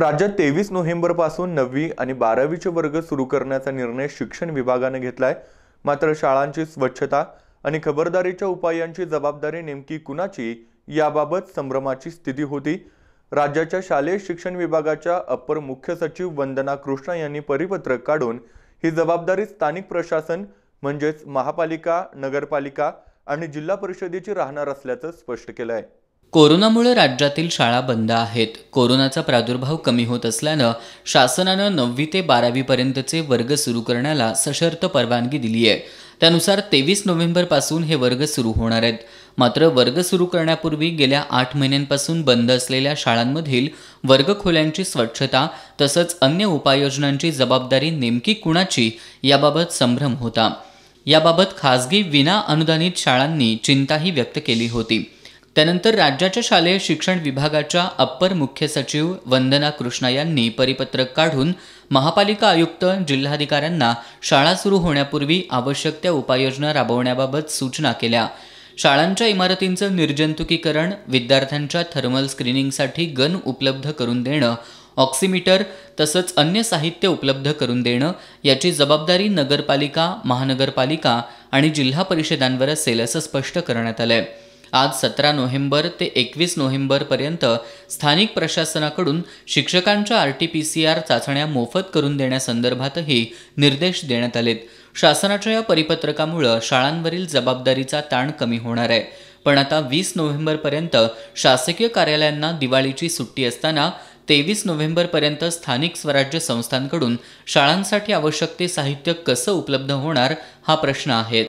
राज्यात तेवीस नोव्हेंबरपासून नववी आणि बारावीचे वर्ग सुरू करण्याचा निर्णय शिक्षण विभागानं घेतलाय मात्र शाळांची स्वच्छता आणि खबरदारीच्या उपायांची जबाबदारी नेमकी कुणाची याबाबत संभ्रमाची स्थिती होती राज्याच्या शालेय शिक्षण विभागाच्या अपर मुख्य सचिव वंदना कृष्णा यांनी परिपत्रक काढून ही जबाबदारी स्थानिक प्रशासन म्हणजेच महापालिका नगरपालिका आणि जिल्हा परिषदेची राहणार असल्याचं स्पष्ट केलं आहे कोरोनामुळे राज्यातील शाळा बंद आहेत कोरोनाचा प्रादुर्भाव कमी होत असल्यानं शासनानं नववी ते बारावीपर्यंतचे वर्ग सुरू करण्याला सशर्त परवानगी दिली आहे त्यानुसार तेवीस नोव्हेंबरपासून हे वर्ग सुरू होणार आहेत मात्र वर्ग सुरू करण्यापूर्वी गेल्या आठ महिन्यांपासून बंद असलेल्या शाळांमधील वर्गखोल्यांची स्वच्छता तसंच अन्य उपाययोजनांची जबाबदारी नेमकी कुणाची याबाबत संभ्रम होता याबाबत खासगी विना अनुदानित शाळांनी चिंताही व्यक्त केली होती त्यानंतर राज्याच्या शालेय शिक्षण विभागाच्या अप्पर मुख्य सचिव वंदना कृष्णा यांनी परिपत्रक काढून महापालिका आयुक्त जिल्हाधिकाऱ्यांना शाळा सुरू होण्यापूर्वी आवश्यक त्या उपाययोजना राबवण्याबाबत सूचना केल्या शाळांच्या इमारतींचं निर्जंतुकीकरण विद्यार्थ्यांच्या थर्मल स्क्रीनिंगसाठी गन उपलब्ध करून देणं ऑक्सिमीटर तसंच अन्य साहित्य उपलब्ध करून देणं याची जबाबदारी नगरपालिका महानगरपालिका आणि जिल्हा परिषदांवर असेल असं स्पष्ट करण्यात आलं आहे आज सतरा नोव्हेंबर ते एकवीस नोव्हेंबरपर्यंत स्थानिक प्रशासनाकडून शिक्षकांच्या R T P C R चाचण्या मोफत करून देण्यासंदर्भातही निर्देश देण्यात आलेत शासनाच्या या परिपत्रकामुळं शाळांवरील जबाबदारीचा ताण कमी होणार आहे पण आता वीस नोव्हेंबरपर्यंत शासकीय कार्यालयांना दिवाळीची सुट्टी असताना तेवीस नोव्हेंबरपर्यंत स्थानिक स्वराज्य संस्थांकडून शाळांसाठी आवश्यक ते साहित्य कसं उपलब्ध होणार हा प्रश्न आहे